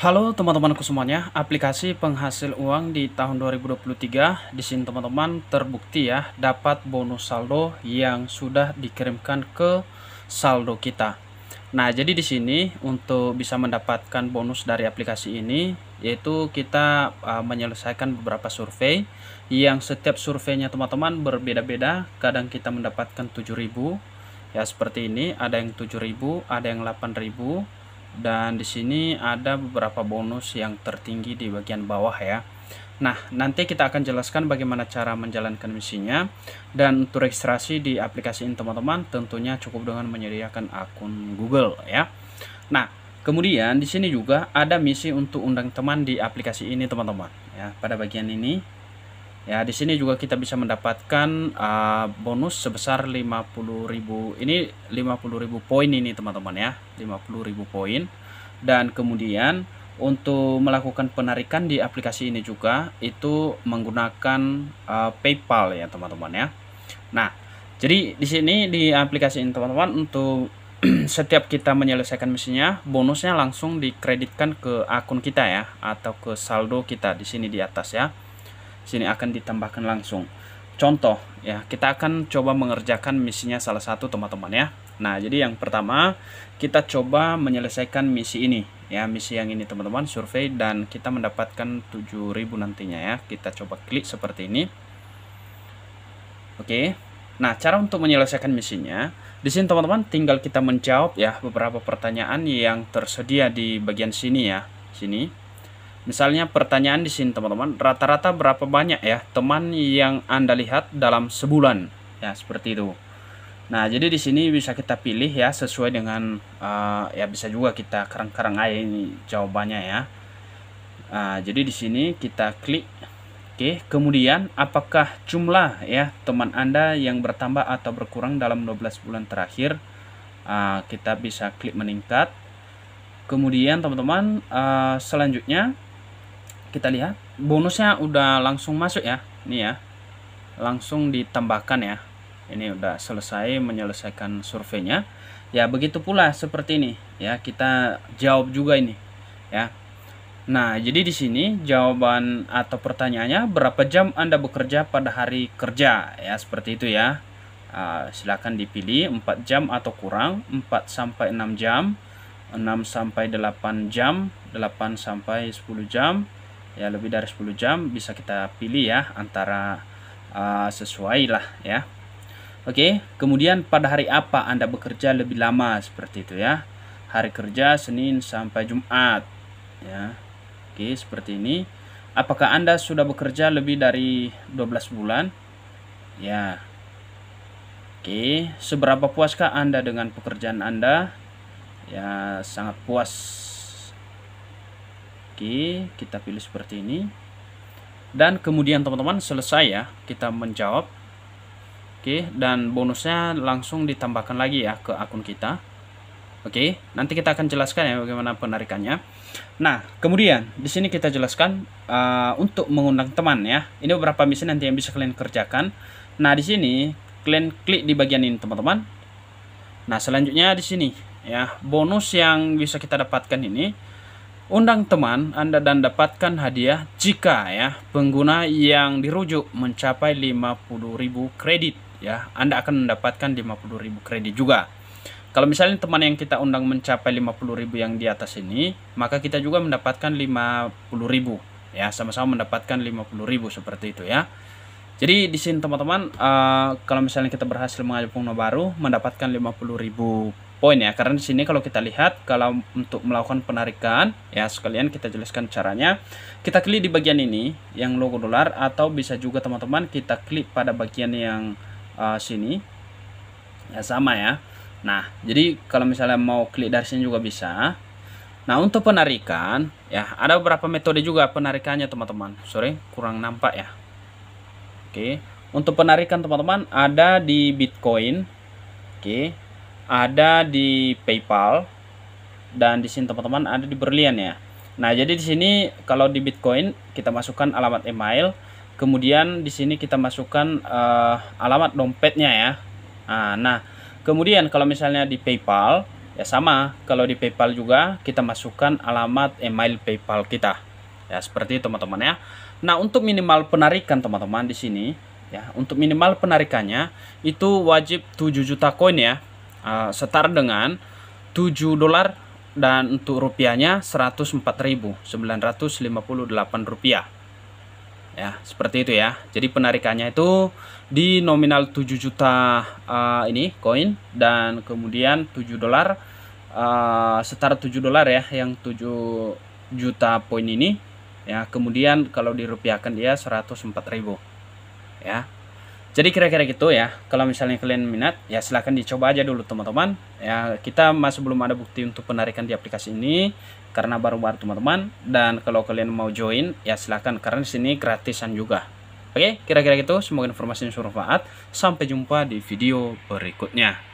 Halo teman-temanku semuanya, aplikasi penghasil uang di tahun 2023 di sini teman-teman terbukti ya dapat bonus saldo yang sudah dikirimkan ke saldo kita. Nah, jadi di sini untuk bisa mendapatkan bonus dari aplikasi ini yaitu kita uh, menyelesaikan beberapa survei yang setiap surveinya teman-teman berbeda-beda. Kadang kita mendapatkan 7.000 ya seperti ini, ada yang 7.000, ada yang 8.000 dan di sini ada beberapa bonus yang tertinggi di bagian bawah ya Nah, nanti kita akan jelaskan bagaimana cara menjalankan misinya dan untuk registrasi di aplikasi ini teman-teman tentunya cukup dengan menyediakan akun Google ya. Nah, kemudian di sini juga ada misi untuk undang teman di aplikasi ini teman-teman ya. Pada bagian ini Ya, di sini juga kita bisa mendapatkan uh, bonus sebesar 50.000. Ini 50.000 poin ini, teman-teman ya. 50.000 poin. Dan kemudian untuk melakukan penarikan di aplikasi ini juga itu menggunakan uh, PayPal ya, teman-teman ya. Nah, jadi di sini di aplikasi ini, teman-teman, untuk setiap kita menyelesaikan misinya, bonusnya langsung dikreditkan ke akun kita ya atau ke saldo kita di sini di atas ya sini akan ditambahkan langsung. Contoh ya, kita akan coba mengerjakan misinya salah satu teman-teman ya. Nah, jadi yang pertama kita coba menyelesaikan misi ini ya, misi yang ini teman-teman, survei dan kita mendapatkan 7000 nantinya ya. Kita coba klik seperti ini. Oke. Nah, cara untuk menyelesaikan misinya, di sini teman-teman tinggal kita menjawab ya beberapa pertanyaan yang tersedia di bagian sini ya, sini. Misalnya pertanyaan di sini teman-teman, rata-rata berapa banyak ya teman yang Anda lihat dalam sebulan? Ya, seperti itu. Nah, jadi di sini bisa kita pilih ya sesuai dengan uh, ya bisa juga kita kerang-kerang aja ini jawabannya ya. Uh, jadi di sini kita klik Oke, kemudian apakah jumlah ya teman Anda yang bertambah atau berkurang dalam 12 bulan terakhir? Uh, kita bisa klik meningkat. Kemudian teman-teman uh, selanjutnya kita lihat bonusnya udah langsung masuk ya ini ya langsung ditambahkan ya ini udah selesai menyelesaikan surveinya ya begitu pula seperti ini ya kita jawab juga ini ya nah jadi di sini jawaban atau pertanyaannya berapa jam anda bekerja pada hari kerja ya seperti itu ya uh, ah, silahkan dipilih 4 jam atau kurang 4 sampai 6 jam 6 sampai 8 jam 8 sampai 10 jam ya lebih dari 10 jam bisa kita pilih ya antara uh, sesuai lah ya oke kemudian pada hari apa anda bekerja lebih lama seperti itu ya hari kerja Senin sampai Jumat ya oke seperti ini apakah anda sudah bekerja lebih dari 12 bulan ya oke seberapa puaskah anda dengan pekerjaan anda ya sangat puas Oke, kita pilih seperti ini. Dan kemudian teman-teman selesai ya, kita menjawab. Oke, dan bonusnya langsung ditambahkan lagi ya ke akun kita. Oke, nanti kita akan jelaskan ya bagaimana penarikannya. Nah, kemudian di sini kita jelaskan uh, untuk mengundang teman ya. Ini beberapa misi nanti yang bisa kalian kerjakan. Nah, di sini kalian klik di bagian ini teman-teman. Nah, selanjutnya di sini ya bonus yang bisa kita dapatkan ini Undang teman Anda dan dapatkan hadiah jika ya pengguna yang dirujuk mencapai 50.000 kredit ya. Anda akan mendapatkan 50.000 kredit juga. Kalau misalnya teman yang kita undang mencapai 50.000 yang di atas ini, maka kita juga mendapatkan 50.000 ya, sama-sama mendapatkan 50.000 seperti itu ya. Jadi di sini teman-teman uh, kalau misalnya kita berhasil mengajak pengguna baru mendapatkan 50.000 poin ya karena di sini kalau kita lihat kalau untuk melakukan penarikan ya sekalian kita jelaskan caranya kita klik di bagian ini yang logo dolar atau bisa juga teman-teman kita klik pada bagian yang uh, sini ya sama ya nah jadi kalau misalnya mau klik dari sini juga bisa nah untuk penarikan ya ada beberapa metode juga penarikannya teman-teman sorry kurang nampak ya oke untuk penarikan teman-teman ada di Bitcoin oke ada di PayPal dan di sini teman-teman ada di Berlian ya. Nah, jadi di sini kalau di Bitcoin kita masukkan alamat email, kemudian di sini kita masukkan uh, alamat dompetnya ya. Nah, nah, kemudian kalau misalnya di PayPal ya sama, kalau di PayPal juga kita masukkan alamat email PayPal kita. Ya, seperti teman-teman ya. Nah, untuk minimal penarikan teman-teman di sini ya, untuk minimal penarikannya itu wajib 7 juta koin ya uh, eh, setara dengan 7 dolar dan untuk rupiahnya 104.958 rupiah ya seperti itu ya jadi penarikannya itu di nominal 7 juta uh, ini koin dan kemudian 7 dolar uh, eh, setara 7 dolar ya yang 7 juta poin ini ya kemudian kalau dirupiahkan dia 104.000 ya jadi kira-kira gitu ya. Kalau misalnya kalian minat, ya silahkan dicoba aja dulu teman-teman. Ya kita masih belum ada bukti untuk penarikan di aplikasi ini karena baru-baru teman-teman. Dan kalau kalian mau join, ya silahkan karena di sini gratisan juga. Oke, kira-kira gitu. Semoga informasinya bermanfaat. Sampai jumpa di video berikutnya.